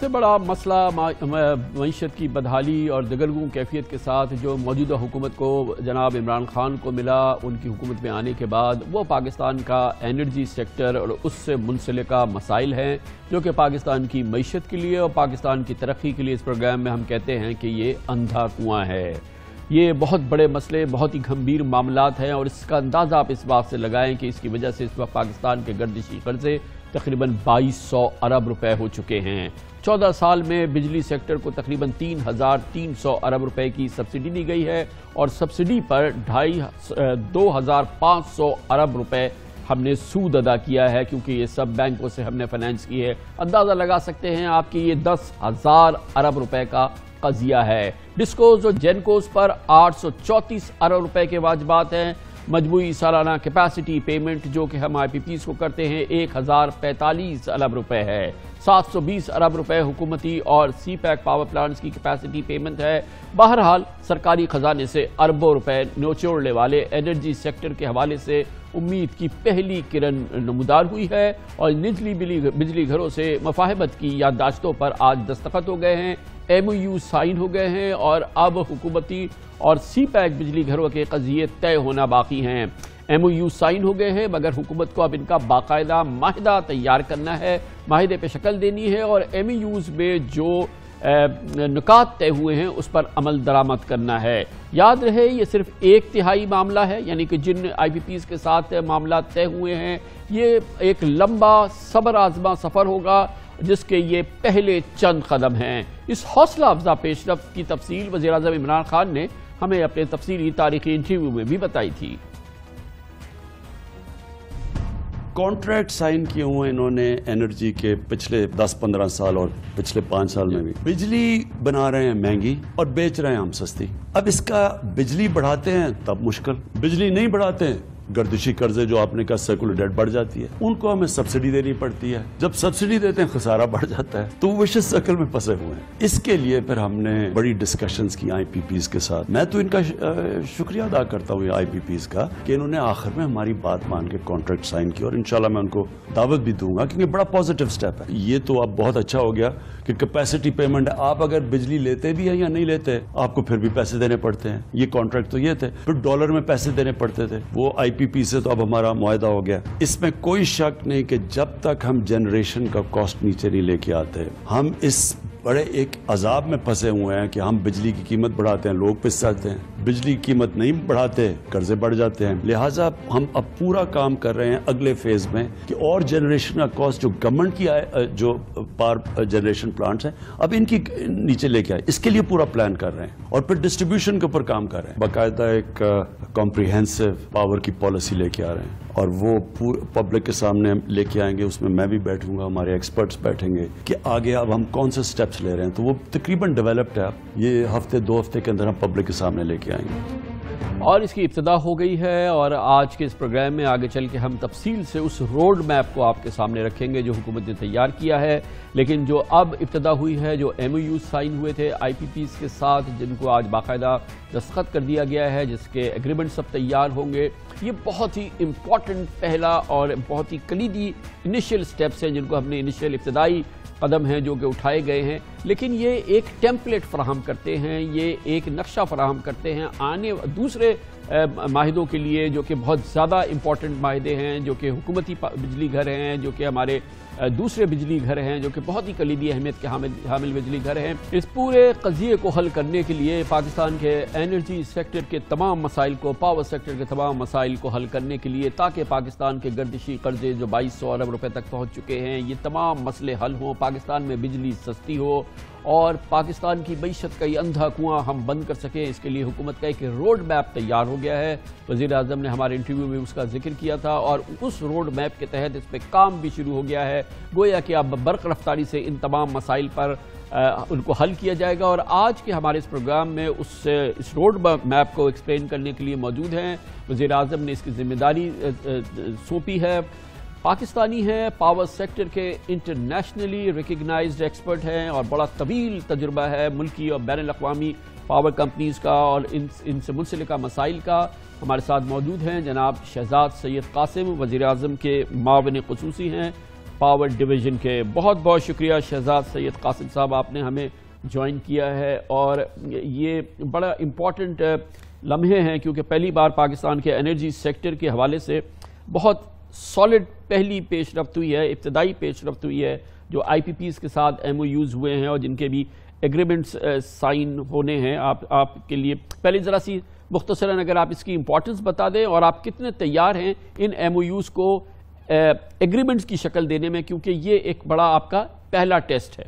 सबसे बड़ा मसला मीशत की बदहाली और दिगलगू कैफियत के साथ जो मौजूदा हुकूमत को जनाब इमरान खान को मिला उनकी हुकूमत में आने के बाद वो पाकिस्तान का एनर्जी सेक्टर और उससे मुंसलिक मसाइल हैं जो कि पाकिस्तान की मीशत के लिए और पाकिस्तान की तरक्की के लिए इस प्रोग्राम में हम कहते हैं कि ये अंधा कुआँ है ये बहुत बड़े मसले बहुत ही गंभीर मामला हैं और इसका अंदाज़ा आप इस बात से लगाएं कि इसकी वजह से इस वक्त पाकिस्तान के गर्दिशी कर्जे तकरीबन बाईस सौ अरब रुपए हो चुके हैं चौदह साल में बिजली सेक्टर को तकरीबन तीन तीन हजार सौ अरब रुपए की सब्सिडी दी गई है और सब्सिडी पर ढाई दो हजार पाँच सौ अरब रुपए हमने सूद अदा किया है क्योंकि ये सब बैंकों से हमने फाइनेंस की है अंदाज़ा लगा सकते हैं आपकी ये दस हज़ार अरब रुपए का कजिया है डिस्कोज और जेनकोज पर आठ सौ चौंतीस अरब रुपए के वाजबात हैं मजमू सालाना कैपेसिटी पेमेंट जो कि हम आई पी पी को करते हैं एक हज़ार पैंतालीस अरब रुपये है सात सौ बीस अरब रुपये हुकूमती और सी पैक पावर प्लांट्स की कैपेसिटी पेमेंट है बहरहाल सरकारी खजाने से अरबों रुपये नोचोड़ने वाले एनर्जी सेक्टर के हवाले से उम्मीद की पहली किरण नमदार हुई है और निजली बिजली घरों से मफाहमत की याददाश्तों पर आज दस्तखत हो गए हैं एम यू साइन हो गए हैं और अब हुकूमती और सी पैक बिजली घरों के कजिए तय होना बाकी हैं एम यू साइन हो गए हैं मगर हुकूमत को अब इनका बाकायदा माहिदा तैयार करना है माहिदे पे शक्ल देनी है और एम यूज़ में जो नुकात तय हुए हैं उस पर अमल दरामद करना है याद रहे ये सिर्फ एक तिहाई मामला है यानी कि जिन आई पी पीज़ के साथ मामला तय हुए हैं ये एक लंबा सबर आजमा सफ़र होगा जिसके ये पहले चंद कदम हैं इस हौसला अफजा पेशरफ की तफसील वजी अजम इमरान खान ने हमें अपने तफसीली तारीखी इंटरव्यू में भी बताई थी कॉन्ट्रैक्ट साइन किए हुए इन्होंने एनर्जी के पिछले 10-15 साल और पिछले पाँच साल में भी बिजली बना रहे हैं महंगी और बेच रहे हैं हम सस्ती अब इसका बिजली बढ़ाते हैं तब मुश्किल बिजली नहीं बढ़ाते हैं गर्दिशी कर्जे जो आपने कहा सर्कुलर डेट बढ़ जाती है उनको हमें सब्सिडी देनी पड़ती है जब सब्सिडी देते हैं खसारा बढ़ जाता है तो वो विशेष सर्कल में फंसे हुए हैं इसके लिए फिर हमने बड़ी डिस्कशन की आई के साथ मैं तो इनका शुक्रिया अदा करता हूँ आई का कि इन्होंने आखिर में हमारी बात मान के कॉन्ट्रैक्ट साइन किया और इनशाला मैं उनको दावत भी दूंगा क्योंकि बड़ा पॉजिटिव स्टेप है ये तो अब बहुत अच्छा हो गया कि कैपेसिटी पेमेंट आप अगर बिजली लेते भी हैं या नहीं लेते आपको फिर भी पैसे देने पड़ते हैं ये कॉन्ट्रैक्ट तो ये थे फिर डॉलर में पैसे देने पड़ते थे वो आई पी से तो अब हमारा माहा हो गया इसमें कोई शक नहीं कि जब तक हम जनरेशन का कॉस्ट नीचे नहीं लेके आते हम इस बड़े एक अजाब में फंसे हुए हैं कि हम बिजली की कीमत बढ़ाते हैं लोग पिस जाते हैं बिजली कीमत नहीं बढ़ाते कर्जे बढ़ जाते हैं लिहाजा हम अब पूरा काम कर रहे हैं अगले फेज में कि और जनरेशन कॉस्ट जो गवर्नमेंट की आए जो पार जनरेशन प्लांट्स हैं अब इनकी नीचे लेके आए इसके लिए पूरा प्लान कर रहे हैं और फिर डिस्ट्रीब्यूशन के ऊपर काम कर रहे हैं बाकायदा एक कॉम्प्रीहेंसिव पावर की पॉलिसी लेके आ रहे हैं और वो पब्लिक के सामने लेके आएंगे उसमें मैं भी बैठूंगा हमारे एक्सपर्ट्स बैठेंगे कि आगे अब हम कौन से स्टेप्स ले रहे हैं तो वो तकरीबन डेवलप्ड है ये हफ्ते दो हफ्ते के अंदर हम पब्लिक के सामने लेके आएंगे और इसकी इब्तदा हो गई है और आज के इस प्रोग्राम में आगे चल के हम तफसील से उस रोड मैप को आपके सामने रखेंगे जो हुकूमत ने तैयार किया है लेकिन जो अब इब्तदा हुई है जो एम यू साइन हुए थे आई पी पी के साथ जिनको आज बाकायदा दस्खत कर दिया गया है जिसके एग्रीमेंट सब तैयार होंगे ये बहुत ही इम्पॉर्टेंट पहला और बहुत ही कलीदी इनिशियल स्टेप्स हैं जिनको हमने इनिशियल इब्तदाई कदम हैं जो कि उठाए गए हैं लेकिन ये एक टेम्पलेट फराहम करते हैं ये एक नक्शा फराहम करते हैं आने दूसरे माहों के लिए जो कि बहुत ज़्यादा इम्पॉर्टेंट माहदे हैं जो कि हुकूमती बिजली घर हैं जो कि हमारे दूसरे बिजली घर हैं जो कि बहुत ही कलीदी अहमियत के हामिल हामिल बिजली घर हैं इस पूरे कजिए को हल करने के लिए पाकिस्तान के एनर्जी सेक्टर के तमाम मसाइल को पावर सेक्टर के तमाम मसाइल को हल करने के लिए ताकि पाकिस्तान के गर्दिशी कर्जे जो बाईस सौ अरब रुपये तक पहुँच चुके हैं ये तमाम मसले हल हों पाकिस्तान में बिजली सस्ती हो और पाकिस्तान की मीशत का ये अंधा कुआं हम बंद कर सकें इसके लिए हुकूमत का एक रोड मैप तैयार हो गया है वजीर अजम ने हमारे इंटरव्यू में उसका जिक्र किया था और उस रोड मैप के तहत इस पर काम भी शुरू हो गया है गोया कि अब बर्क रफ्तारी से इन तमाम मसाइल पर आ, उनको हल किया जाएगा और आज के हमारे इस प्रोग्राम में उस इस रोड मैप को एक्सप्लेन करने के लिए मौजूद हैं वज़ी अजम ने इसकी जिम्मेदारी सौंपी है पाकिस्तानी हैं पावर सेक्टर के इंटरनेशनली रिकगनाइज एक्सपर्ट हैं और बड़ा तवील तजुर्बा है मुल्की और बैन अवी पावर कंपनीज का और इन इनसे मुंसलिक मसाइल का हमारे साथ मौजूद हैं जनाब शहजाद सैयद कासिम वज़ी अजम के मावन खसूसी हैं पावर डिवीज़न के बहुत बहुत शुक्रिया शहजाद सैयद कासिम साहब आपने हमें ज्वाइन किया है और ये बड़ा इम्पॉर्टेंट लम्हे हैं क्योंकि पहली बार पाकिस्तान के एनर्जी सेक्टर के हवाले से बहुत सॉलिड पहली पेश रफ्त हुई है इब्तदाई पेश रफ्त हुई है जो आई पी पीज़ के साथ एम ओ यूज़ हुए हैं और जिनके भी एग्रीमेंट्स साइन होने हैं आप आपके लिए पहले ज़रा सी मुख्तसरा अगर आप इसकी इम्पोर्टेंस बता दें और आप कितने तैयार हैं इन एम ओ यूज़ को एग्रीमेंट्स की शक्ल देने में क्योंकि ये एक बड़ा आपका पहला टेस्ट है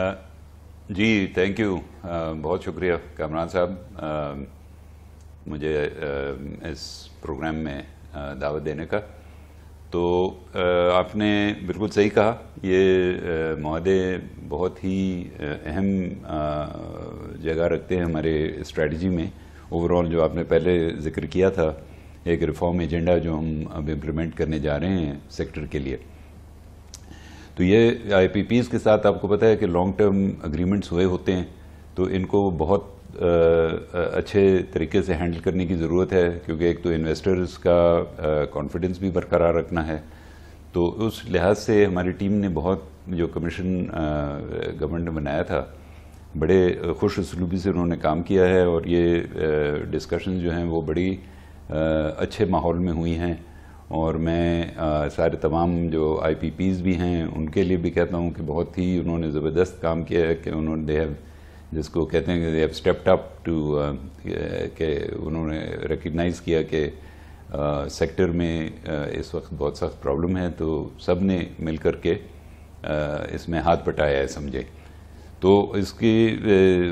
आ, जी थैंक यू बहुत शुक्रिया कामरान साहब मुझे आ, इस प्रोग्राम में दावत देने का तो आ, आपने बिल्कुल सही कहा ये माहदे बहुत ही अहम जगह रखते हैं हमारे स्ट्रेटजी में ओवरऑल जो आपने पहले जिक्र किया था एक रिफॉर्म एजेंडा जो हम अब इम्प्लीमेंट करने जा रहे हैं सेक्टर के लिए तो ये आईपीपीज के साथ आपको पता है कि लॉन्ग टर्म अग्रीमेंट्स हुए होते हैं तो इनको बहुत आ, अच्छे तरीके से हैंडल करने की ज़रूरत है क्योंकि एक तो इन्वेस्टर्स का कॉन्फिडेंस भी बरकरार रखना है तो उस लिहाज से हमारी टीम ने बहुत जो कमीशन गवर्नमेंट ने बनाया था बड़े खुश उसलूबी से उन्होंने काम किया है और ये डिस्कशन जो हैं वो बड़ी अच्छे माहौल में हुई हैं और मैं आ, सारे तमाम जो आईपीपीज़ भी हैं उनके लिए भी कहता हूँ कि बहुत ही उन्होंने ज़बरदस्त काम किया है कि उन्होंने दे हैव जिसको कहते हैं कि they have stepped up to के उन्होंने रिकग्नाइज़ किया कि सेक्टर में आ, इस वक्त बहुत सख्त प्रॉब्लम है तो सब ने मिल कर के आ, इसमें हाथ पटाया है समझे तो इसकी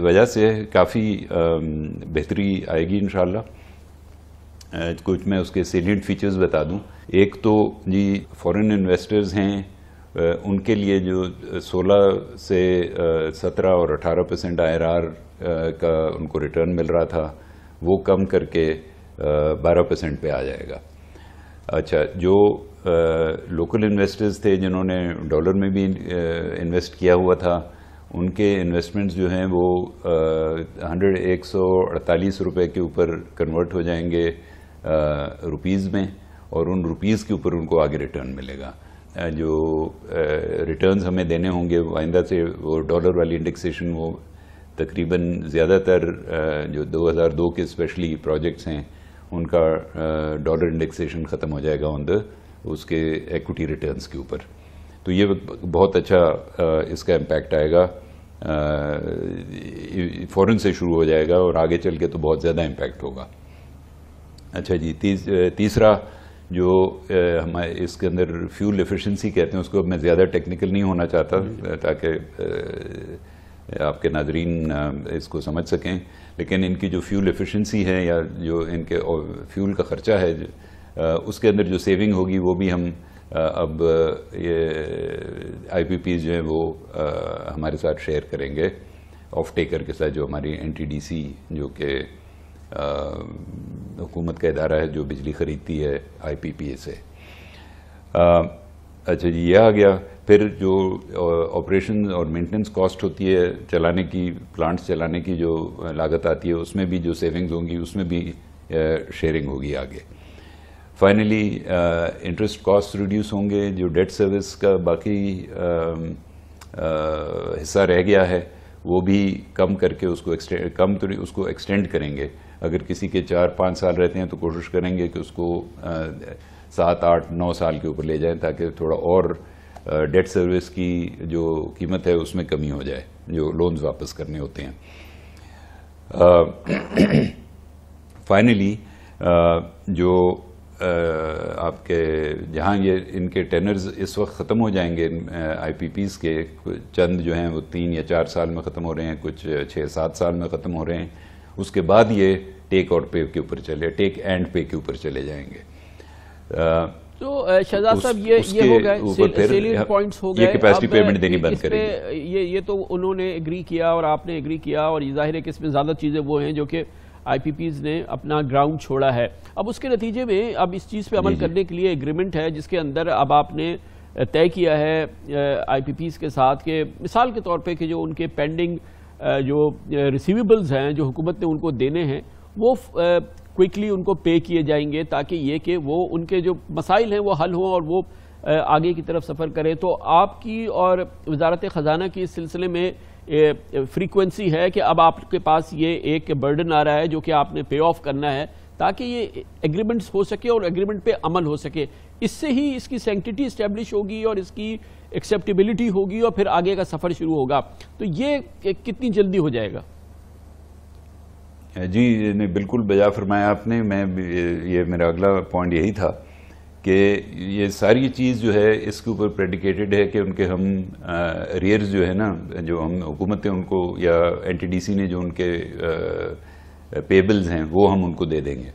वजह से काफ़ी बेहतरी आएगी इन कुछ मैं उसके सेलियंट फीचर्स बता दूं एक तो जी फॉरेन इन्वेस्टर्स हैं उनके लिए जो 16 से 17 और 18 परसेंट आई का उनको रिटर्न मिल रहा था वो कम करके 12 परसेंट पे आ जाएगा अच्छा जो लोकल इन्वेस्टर्स थे जिन्होंने डॉलर में भी इन्वेस्ट किया हुआ था उनके इन्वेस्टमेंट्स जो हैं वो हंड्रेड एक सौ अड़तालीस रुपये के ऊपर कन्वर्ट हो जाएंगे रुपीज़ में और उन रुपीज़ के ऊपर उनको आगे रिटर्न मिलेगा जो रिटर्न्स हमें देने होंगे आइंदा से वो डॉलर वाली इंडेक्सेशन वो तकरीबन ज़्यादातर जो 2002 के स्पेशली प्रोजेक्ट्स हैं उनका डॉलर इंडेक्सेशन ख़त्म हो जाएगा ऑन द उसके एक्विटी रिटर्न्स के ऊपर तो ये बहुत अच्छा इसका इम्पैक्ट आएगा फ़ौरन से शुरू हो जाएगा और आगे चल के तो बहुत ज़्यादा इम्पैक्ट होगा अच्छा जी तीस, तीसरा जो हमारे इसके अंदर फ्यूल एफिशिएंसी कहते हैं उसको मैं ज़्यादा टेक्निकल नहीं होना चाहता ताकि आपके नाजरीन इसको समझ सकें लेकिन इनकी जो फ्यूल एफिशिएंसी है या जो इनके फ्यूल का ख़र्चा है उसके अंदर जो सेविंग होगी वो भी हम अब ये पी जो हैं वो हमारे साथ शेयर करेंगे ऑफ टेकर के साथ जो हमारी एन जो कि हुकूमत का इदारा है जो बिजली ख़रीदती है आई पी पी ए से आ, अच्छा जी यह आ गया फिर जो ऑपरेशन और मेंटेनेंस कॉस्ट होती है चलाने की प्लांट्स चलाने की जो लागत आती है उसमें भी जो सेविंग्स होंगी उसमें भी शेयरिंग होगी आगे फाइनली इंटरेस्ट कॉस्ट रिड्यूस होंगे जो डेट सर्विस का बाकी आ, आ, हिस्सा रह गया है वो भी कम करके उसको एक्सटेंड कम तो नहीं उसको एक्सटेंड करेंगे अगर किसी के चार पाँच साल रहते हैं तो कोशिश करेंगे कि उसको सात आठ नौ साल के ऊपर ले जाएं ताकि थोड़ा और डेट सर्विस की जो कीमत है उसमें कमी हो जाए जो लोन्स वापस करने होते हैं फाइनली uh, uh, जो आपके जहाँ ये इनके टेनर्स इस वक्त ख़त्म हो जाएंगे आईपीपीस के चंद जो हैं वो तीन या चार साल में ख़त्म हो रहे हैं कुछ छः सात साल में ख़त्म हो रहे हैं उसके बाद ये टेक और पे के ऊपर चले टेक एंड पे के ऊपर चले जाएंगे आ, तो शहजाद साहब ये ये हो गए पॉइंट्स हो गए कैपेसिटी पेमेंट देनी बंद करेंगे ये ये तो उन्होंने एग्री किया और आपने एग्री किया और जाहिर है कि इसमें ज़्यादा चीज़ें वो हैं जो कि आईपीपीज ने अपना ग्राउंड छोड़ा है अब उसके नतीजे में अब इस चीज़ पे अमल करने के लिए एग्रीमेंट है जिसके अंदर अब आपने तय किया है आईपीपीज के साथ के मिसाल के तौर पे कि जो उनके पेंडिंग जो रिसीवेबल्स हैं जो हुकूमत ने उनको देने हैं वो क्विकली उनको पे किए जाएंगे ताकि ये कि वो उनके जो मसाइल हैं वो हल हों और वो आगे की तरफ सफ़र करें तो आपकी और वजारत ख़जाना की इस सिलसिले में फ्रीक्वेंसी है कि अब आपके पास ये एक बर्डन आ रहा है जो कि आपने पे ऑफ करना है ताकि ये एग्रीमेंट्स हो सके और एग्रीमेंट पे अमल हो सके इससे ही इसकी सेंटिटी इस्टेब्लिश होगी और इसकी एक्सेप्टेबिलिटी होगी और फिर आगे का सफ़र शुरू होगा तो ये कितनी जल्दी हो जाएगा जी नहीं बिल्कुल बजा फरमाया आपने मैं ये मेरा अगला पॉइंट यही था कि ये सारी चीज़ जो है इसके ऊपर प्रेडिकेटेड है कि उनके हम रेयर्स जो है ना जो हम हुकूमत ने उनको या एनटीडीसी ने जो उनके पेबल्स हैं वो हम उनको दे देंगे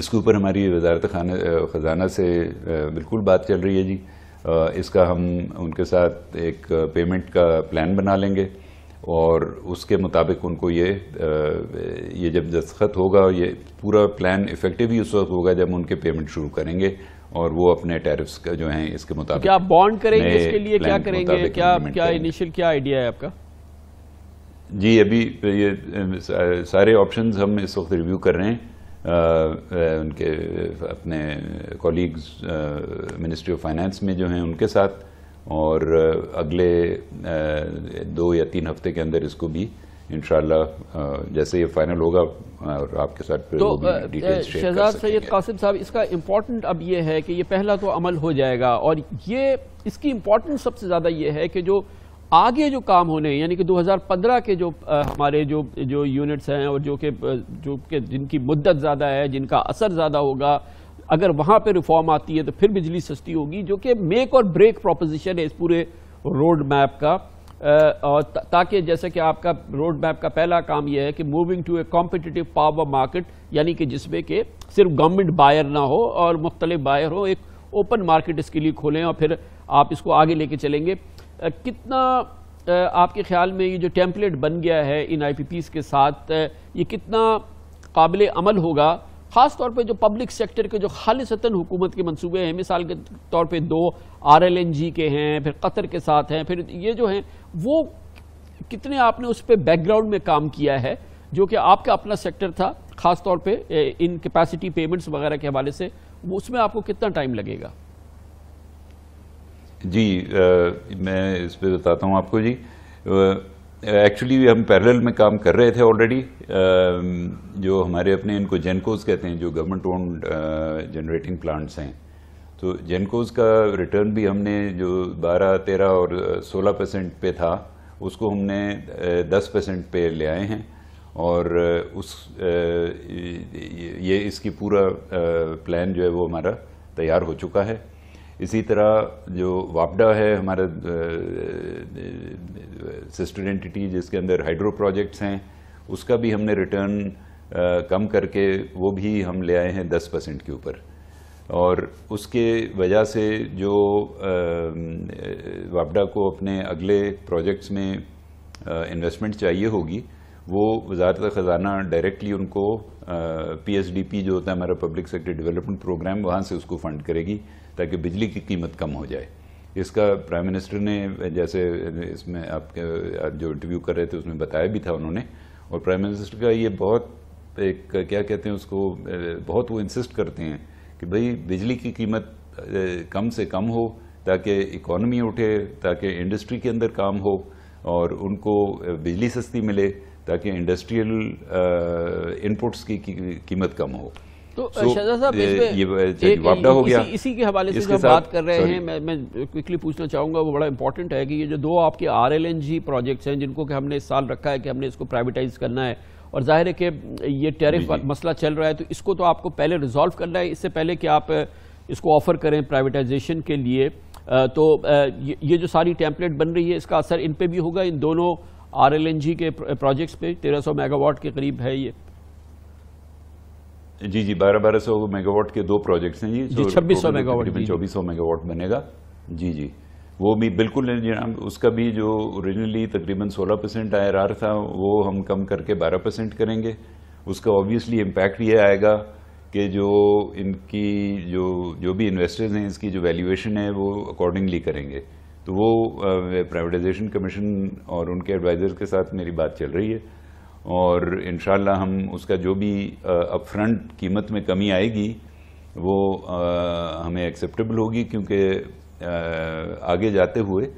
इसके ऊपर हमारी वजारत खाना ख़जाना से बिल्कुल बात चल रही है जी इसका हम उनके साथ एक पेमेंट का प्लान बना लेंगे और उसके मुताबिक उनको ये ये जब दस्तखत होगा ये पूरा प्लान इफेक्टिव ही उस वक्त होगा जब उनके पेमेंट शुरू करेंगे और वो अपने टैरिफ्स जो है इसके मुताबिक तो क्या बॉन्ड करेंगे इसके लिए क्या करेंगे क्या क्या इनिशियल क्या आइडिया है आपका जी अभी ये सारे ऑप्शंस हम इस वक्त रिव्यू कर रहे हैं आ, उनके अपने कॉलीग्स मिनिस्ट्री ऑफ फाइनेंस में जो हैं उनके साथ और अगले दो या तीन हफ्ते के अंदर इसको भी इनशाला जैसे ये फाइनल होगा और आपके साथ तो शहजाद सैयद कासिम साहब इसका इम्पोर्टेंट अब ये है कि ये पहला तो अमल हो जाएगा और ये इसकी इम्पोर्टेंस सबसे ज़्यादा ये है कि जो आगे जो काम होने यानी कि 2015 के जो आ, हमारे जो जो यूनिट्स हैं और जो के जो के जिनकी मुद्दत ज़्यादा है जिनका असर ज़्यादा होगा अगर वहां पे रिफॉर्म आती है तो फिर बिजली सस्ती होगी जो कि मेक और ब्रेक प्रोपोजिशन है इस पूरे रोड मैप का और ताकि जैसे कि आपका रोड मैप का पहला काम यह है कि moving to a competitive power market यानी कि जिसमें कि सिर्फ गवर्नमेंट बायर ना हो और मुख्तलिफ बायर हो एक ओपन मार्केट इसके लिए खोलें और फिर आप इसको आगे लेके चलेंगे कितना आपके ख्याल में ये जो टेम्पलेट बन गया है इन आई के साथ ये कितना काबिल अमल होगा ख़ास तौर पे जो पब्लिक सेक्टर के जो खालिसतन हुकूमत के मंसूबे हैं मिसाल के तौर पे दो आर एल एन जी के हैं फिर कतर के साथ हैं फिर ये जो हैं वो कितने आपने उस पर बैकग्राउंड में काम किया है जो कि आपका अपना सेक्टर था ख़ास तौर पे इन कैपेसिटी पेमेंट्स वगैरह के हवाले से उसमें आपको कितना टाइम लगेगा जी आ, मैं इस पर बताता हूँ आपको जी आ, एक्चुअली हम पैरेलल में काम कर रहे थे ऑलरेडी um, जो हमारे अपने इनको जेनकोज कहते हैं जो गवर्नमेंट ओन्ड जनरेटिंग प्लांट्स हैं तो जेनकोज का रिटर्न भी हमने जो 12, 13 और 16 परसेंट पे था उसको हमने 10 uh, परसेंट पे ले आए हैं और uh, उस uh, ये इसकी पूरा प्लान जो है वो हमारा तैयार हो चुका है इसी तरह जो वापडा है हमारा सिस्टर एंटिटी जिसके अंदर हाइड्रो प्रोजेक्ट्स हैं उसका भी हमने रिटर्न कम करके वो भी हम ले आए हैं दस परसेंट के ऊपर और उसके वजह से जो वापडा को अपने अगले प्रोजेक्ट्स में इन्वेस्टमेंट चाहिए होगी वो वजारत ख़जाना डायरेक्टली उनको पीएसडीपी जो होता है हमारा पब्लिक सेक्टर डेवलपमेंट प्रोग्राम वहाँ से उसको फंड करेगी ताकि बिजली की कीमत कम हो जाए इसका प्राइम मिनिस्टर ने जैसे इसमें आपके जो इंटरव्यू कर रहे थे उसमें बताया भी था उन्होंने और प्राइम मिनिस्टर का ये बहुत एक क्या कहते हैं उसको बहुत वो इंसिस्ट करते हैं कि भाई बिजली की कीमत कम से कम हो ताकि इकोनॉमी उठे ताकि इंडस्ट्री के अंदर काम हो और उनको बिजली सस्ती मिले ताकि इंडस्ट्रियल इनपुट्स की कीमत कम हो तो अच्छा, अच्छा, साहब ये वापडा हो गया इसी, इसी के हवाले से हम बात कर रहे हैं मैं मैं क्विकली पूछना चाहूंगा वो बड़ा इंपॉर्टेंट है कि ये जो दो आपके R L N G projects हैं जिनको कि हमने इस साल रखा है कि हमने इसको प्राइवेटाइज करना है और जाहिर है कि ये टैरिफ मसला चल रहा है तो इसको तो आपको पहले रिजोल्व करना है इससे पहले कि आप इसको ऑफर करें प्राइवेटाइजेशन के लिए तो ये जो सारी टेम्पलेट बन रही है इसका असर इन पे भी होगा इन दोनों आर एल एन जी के प्रोजेक्ट्स पे तेरह सौ मेगावाट के करीब है ये जी जी बारह बारह सौ मेगावाट के दो प्रोजेक्ट्स हैं जी जी छब्बीस सौ मेगावाट चौबीस सौ मेगावाट बनेगा जी जी वो भी बिल्कुल जनाब उसका भी जो ओरिजिनली तकरीबन 16 परसेंट आई था वो हम कम करके 12 परसेंट करेंगे उसका ऑब्वियसली इम्पैक्ट ये आएगा कि जो इनकी जो जो भी इन्वेस्टर्स हैं इसकी जो वैल्यूएशन है वो अकॉर्डिंगली करेंगे तो वो प्राइवेटाइजेशन कमीशन और उनके एडवाइज़र के साथ मेरी बात चल रही है और इन हम उसका जो भी अपफ्रंट कीमत में कमी आएगी वो आ, हमें एक्सेप्टेबल होगी क्योंकि आगे जाते हुए आ,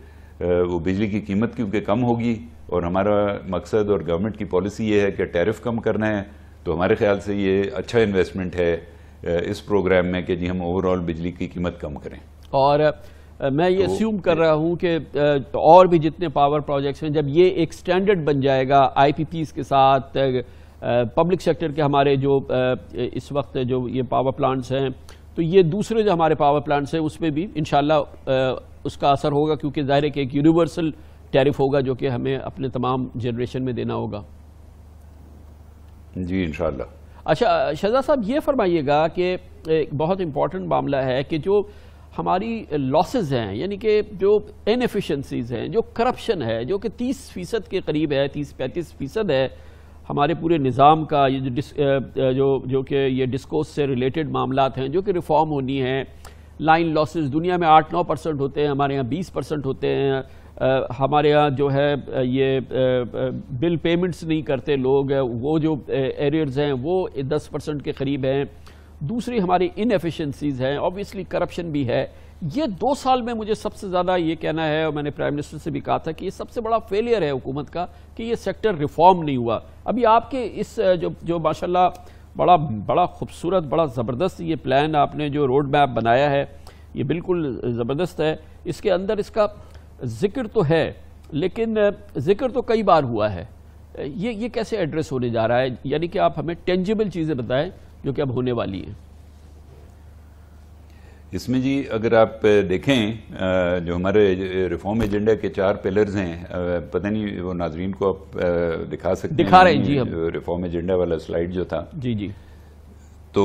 वो बिजली की कीमत क्योंकि कम होगी और हमारा मकसद और गवर्नमेंट की पॉलिसी ये है कि टैरिफ कम करना है तो हमारे ख्याल से ये अच्छा इन्वेस्टमेंट है इस प्रोग्राम में कि जी हम ओवरऑल बिजली की कीमत कम करें और मैं ये तो, अस्यूम कर रहा हूँ कि तो और भी जितने पावर प्रोजेक्ट्स हैं जब ये एक स्टैंडर्ड बन जाएगा आईपीपीस के साथ पब्लिक सेक्टर के हमारे जो इस वक्त जो ये पावर प्लांट्स हैं तो ये दूसरे जो हमारे पावर प्लांट्स हैं उसमें भी इन उसका असर होगा क्योंकि ज़ाहिर है कि एक यूनिवर्सल टैरिफ होगा जो कि हमें अपने तमाम जनरेशन में देना होगा जी इन अच्छा शहजा साहब ये फरमाइएगा कि बहुत इम्पॉर्टेंट मामला है कि जो हमारी लॉसेज हैं यानी कि जो इनफिशेंसीज हैं जो करप्शन है जो कि तीस फ़ीसद के करीब है तीस पैंतीस फ़ीसद है हमारे पूरे निज़ाम का ये जो डिस जो जो कि ये डिस्कोस से रिलेटेड मामला हैं जो कि रिफॉर्म होनी है लाइन लॉसेस दुनिया में आठ नौ परसेंट होते हैं हमारे यहाँ बीस परसेंट होते हैं आ, हमारे यहाँ जो है ये आ, बिल पेमेंट्स नहीं करते लोग वो जो एरियर्स हैं वो दस परसेंट के करीब हैं दूसरी हमारी इनएफिशेंसीज़ हैं ऑब्वियसली करप्शन भी है ये दो साल में मुझे सबसे ज़्यादा ये कहना है और मैंने प्राइम मिनिस्टर से भी कहा था कि ये सबसे बड़ा फेलियर है हुकूमत का कि ये सेक्टर रिफॉर्म नहीं हुआ अभी आपके इस जो जो माशाल्लाह बड़ा बड़ा खूबसूरत बड़ा ज़बरदस्त ये प्लान आपने जो रोड मैप बनाया है ये बिल्कुल ज़बरदस्त है इसके अंदर इसका जिक्र तो है लेकिन जिक्र तो कई बार हुआ है ये ये कैसे एड्रेस होने जा रहा है यानी कि आप हमें टेंजिबल चीज़ें बताएं जो कि अब होने वाली है इसमें जी अगर आप देखें जो हमारे रिफॉर्म एजेंडा के चार पिलर्स हैं पता नहीं वो नाजरीन को आप दिखा सकते दिखा हैं रहे हैं जी हम रिफॉर्म एजेंडा वाला स्लाइड जो था जी जी तो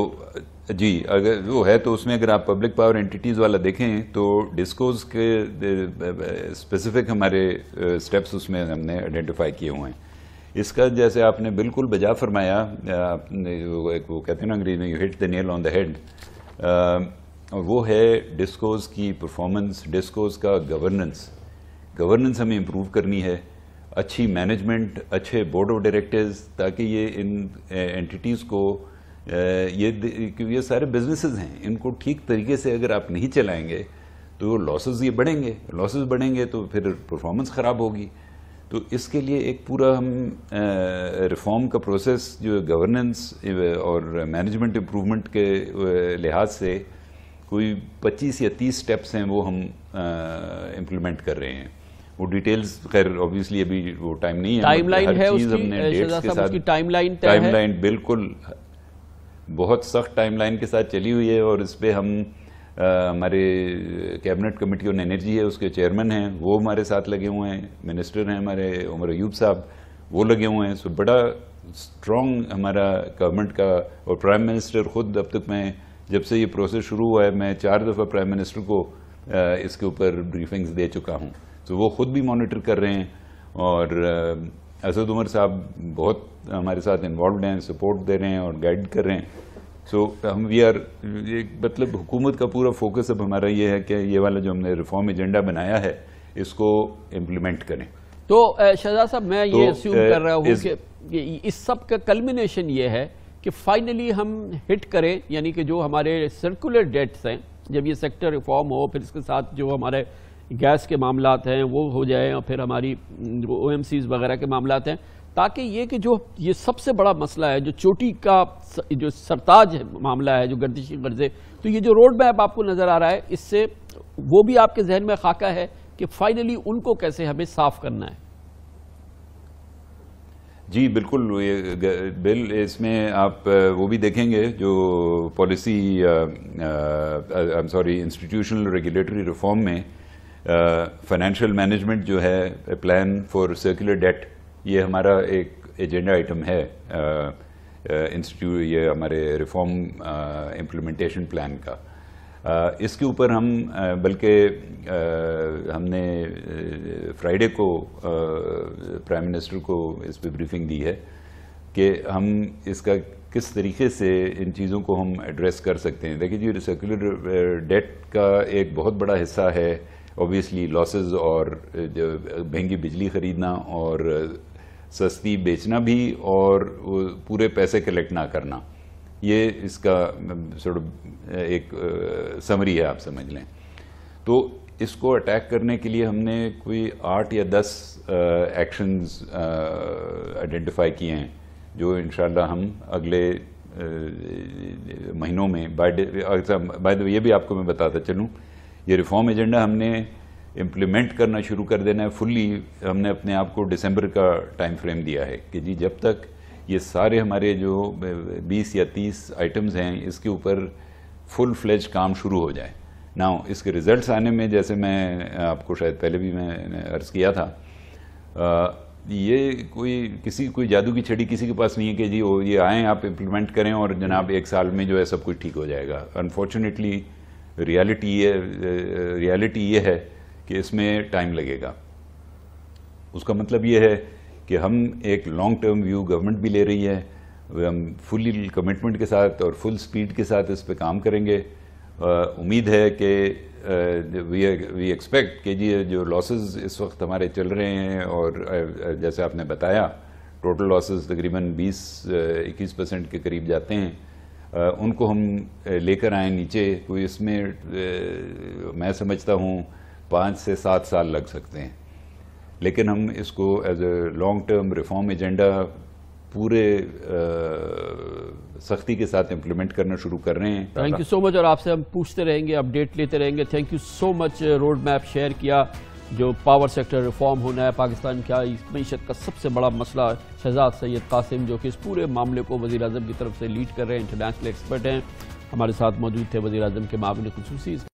जी अगर वो है तो उसमें अगर आप पब्लिक पावर एंटिटीज़ वाला देखें तो डिस्कोज के स्पेसिफिक हमारे स्टेप्स उसमें हमने आइडेंटिफाई किए हुए हैं इसका जैसे आपने बिल्कुल बजा फरमाया एक वो कहते हैं ना अंग्रेजी में you hit the nail on the head वो है डिस्कोज की परफॉर्मेंस डिस्कोज का गवर्नेंस गवर्नेंस हमें इम्प्रूव करनी है अच्छी मैनेजमेंट अच्छे बोर्ड ऑफ डायरेक्टर्स ताकि ये इन एंटिटीज़ को ये क्योंकि ये सारे बिजनेसेस हैं इनको ठीक तरीके से अगर आप नहीं चलाएंगे तो लॉसेस ये बढ़ेंगे लॉसेस बढ़ेंगे तो फिर परफॉर्मेंस ख़राब होगी तो इसके लिए एक पूरा हम रिफॉर्म का प्रोसेस जो गवर्नेंस और मैनेजमेंट इम्प्रूवमेंट के लिहाज से कोई 25 या 30 स्टेप्स हैं वो हम इम्प्लीमेंट कर रहे हैं वो डिटेल्स खैर ऑब्वियसली अभी वो टाइम नहीं है टाइमलाइन मतलब है हमने के साथ टाइमलाइन टाइमलाइन बिल्कुल बहुत सख्त टाइमलाइन के साथ चली हुई है और इस पर हम हमारे कैबिनेट कमेटी ऑन एनर्जी है उसके चेयरमैन हैं वो हमारे साथ लगे हुए हैं मिनिस्टर हैं हमारे उमर अयूब साहब वो लगे हुए हैं सो बड़ा स्ट्रॉन्ग हमारा गवर्नमेंट का और प्राइम मिनिस्टर खुद अब तक मैं जब से ये प्रोसेस शुरू हुआ है मैं चार दफ़ा प्राइम मिनिस्टर को इसके ऊपर ब्रीफिंग्स दे चुका हूँ तो वो खुद भी मॉनिटर कर रहे हैं और असद उमर साहब बहुत हमारे साथ इन्वॉल्व हैं सपोर्ट दे रहे हैं और गाइड कर रहे हैं सो so, हम वी आर मतलब हुकूमत का पूरा फोकस अब हमारा ये है कि ये वाला जो हमने रिफॉर्म एजेंडा बनाया है इसको इम्प्लीमेंट करें तो शहजाद साहब मैं तो, ये अस्यूम कर रहा हूँ कि इस सब का कल्मिनेशन ये है कि फाइनली हम हिट करें यानी कि जो हमारे सर्कुलर डेट्स हैं जब ये सेक्टर रिफॉर्म हो फिर इसके साथ जो हमारे गैस के मामला हैं वो हो जाए और फिर हमारी ओ वगैरह के मामला हैं ताकि ये कि जो ये सबसे बड़ा मसला है जो चोटी का जो सरताज है, मामला है जो गर्दिशी गर्जे तो ये जो रोड मैप आपको नज़र आ रहा है इससे वो भी आपके जहन में खाका है कि फाइनली उनको कैसे हमें साफ करना है जी बिल्कुल ये बिल इसमें आप वो भी देखेंगे जो policy I am sorry institutional regulatory reform में फाइनेंशियल मैनेजमेंट जो है प्लान फॉर सर्कुलर डेट ये हमारा एक एजेंडा आइटम है इंस्टीट्यूट ये हमारे रिफॉर्म इम्प्लीमेंटेशन प्लान का आ, इसके ऊपर हम बल्कि हमने फ्राइडे को प्राइम मिनिस्टर को इस पर ब्रीफिंग दी है कि हम इसका किस तरीके से इन चीज़ों को हम एड्रेस कर सकते हैं देखिए जी सर्कुलर डेट का एक बहुत बड़ा हिस्सा है ऑब्वियसली लॉसेस और महंगी बिजली ख़रीदना और सस्ती बेचना भी और पूरे पैसे कलेक्ट ना करना ये इसका सort एक समरी है आप समझ लें तो इसको अटैक करने के लिए हमने कोई आठ या दस एक्शंस आइडेंटिफाई किए हैं जो इन हम अगले महीनों में बाय अच्छा, बाय ये भी आपको मैं बताता चलूँ ये रिफॉर्म एजेंडा हमने इम्प्लीमेंट करना शुरू कर देना है फुल्ली हमने अपने आप को दिसंबर का टाइम फ्रेम दिया है कि जी जब तक ये सारे हमारे जो 20 या 30 आइटम्स हैं इसके ऊपर फुल फ्लेज काम शुरू हो जाए ना इसके रिजल्ट्स आने में जैसे मैं आपको शायद पहले भी मैं अर्ज़ किया था आ, ये कोई किसी कोई जादू की छड़ी किसी के पास नहीं है कि जी वो ये आएँ आप इम्प्लीमेंट करें और जनाब एक साल में जो है सब कुछ ठीक हो जाएगा अनफॉर्चुनेटली रियलिटी ये रियलिटी ये है कि इसमें टाइम लगेगा उसका मतलब ये है कि हम एक लॉन्ग टर्म व्यू गवर्नमेंट भी ले रही है हम फुल कमिटमेंट के साथ और फुल स्पीड के साथ इस पर काम करेंगे उम्मीद है कि वी एक्सपेक्ट कि जी जो लॉसेस इस वक्त हमारे चल रहे हैं और जैसे आपने बताया टोटल लॉसेस तकरीबन 20 21 परसेंट के करीब जाते हैं उनको हम लेकर आए नीचे कोई तो इसमें मैं समझता हूँ पाँच से सात साल लग सकते हैं लेकिन हम इसको as a long term reform agenda पूरे सख्ती के साथ इम्प्लीमेंट करना शुरू कर रहे हैं थैंक यू सो मच और आपसे हम पूछते रहेंगे अपडेट लेते रहेंगे thank you so much road map share किया जो पावर सेक्टर रिफॉर्म होना है पाकिस्तान क्या इस मीशत का सबसे बड़ा मसला शहजाद सैयद कासिम जो कि इस पूरे मामले को वजी अजम की तरफ से लीड कर रहे हैं इंटरनेशनल एक्सपर्ट हैं हमारे साथ मौजूद थे वजी अजम के मामले खसूसी